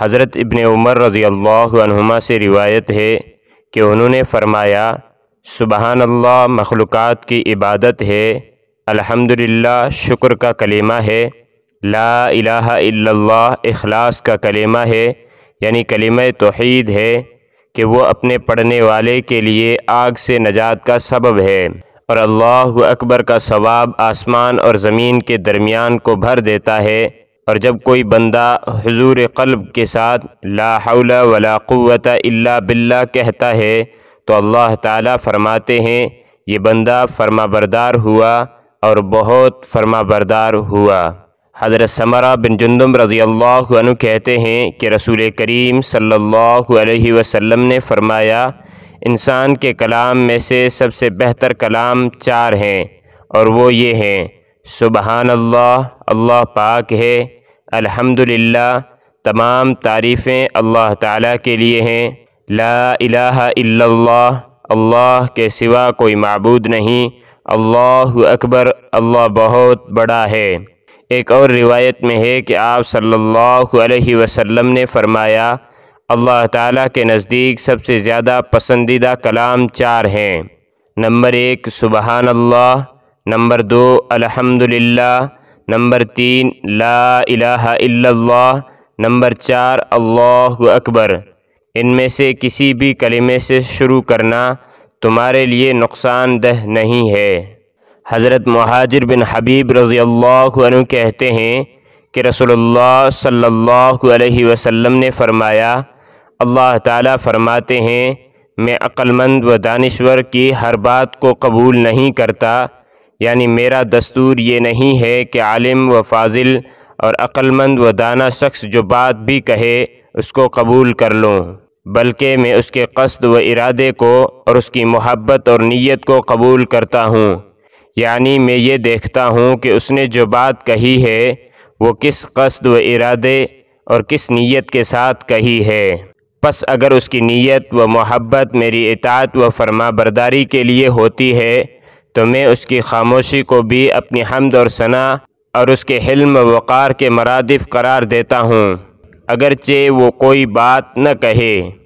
हज़रत इबन उमर रज़ी से रिवायत है कि उन्होंने फ़रमाया सुबहान अल्लाह मखलूक़ की इबादत है अल्हम्दुलिल्लाह शुक्र का कलेमा है ला इलाहा इल्लल्लाह इखलास का कलेमा है यानी कलेम तोहीद है कि वो अपने पढ़ने वाले के लिए आग से नजात का सबब है और अल्लाह अकबर का सवाब आसमान और ज़मीन के दरमियान को भर देता है और जब कोई बंदा हजूर कल्ब के साथ ला हौल वला बिल्ला कहता है तो अल्लाह ताला फरमाते हैं ये बंदा फर्मा बरदार हुआ और बहुत फर्मा बरदार हुआ हज़रत समरा बिन जुन्दम रज़ी अल्लाह कहते हैं कि रसूल करीम सल्लल्लाहु अलैहि वसल्लम ने फ़रमाया इंसान के कलाम में से सबसे बेहतर कलाम चार हैं और वो ये हैं सुबहानल्ला अल्लाह पाक है अल्हम्दुलिल्लाह तमाम तारीफ़ें अल्लाह ताला के लिए हैं ला इलाहा इल्लल्लाह अल्लाह के सिवा कोई मबूद नहीं अल्लाह अकबर अल्लाह बहुत बड़ा है एक और रिवायत में है कि आप सल्लल्लाहु अलैहि वसल्लम ने फरमाया अल्लाह ताला के नज़दीक सबसे ज़्यादा पसंदीदा कलाम चार हैं नंबर एक सुबहानल्ला नंबर दो अल्हम्दुलिल्लाह नंबर तीन ला इलाहा नंबर चार अल्लाह अकबर इनमें से किसी भी कलमे से शुरू करना तुम्हारे लिए नुकसानदह नहीं है हज़रत महाजिर बिन हबीब रज़ी अल्लाह कहते हैं कि रसोल्ला सल्ला वसम ने फ़रमाया अल्लाह ताला फ़रमाते हैं मैं अक्लमंद व दानश्वर की हर बात को कबूल नहीं करता यानी मेरा दस्तूर ये नहीं है कि आलिम व फाजिल और अक्लमंद व दाना शख्स जो बात भी कहे उसको कबूल कर लूँ बल्कि मैं उसके कस्त व इरादे को और उसकी मोहब्बत और नीयत को कबूल करता हूँ यानी मैं ये देखता हूँ कि उसने जो बात कही है वो किस कस्त व इरादे और किस नीयत के साथ कही है बस अगर उसकी नीयत व मोहब्बत मेरी इतात व फरमा बरदारी के लिए होती है तो मैं उसकी खामोशी को भी अपनी हमद और सना और उसके हिल्म वक़ार के मरादफ करार देता हूँ अगरचे वो कोई बात न कहे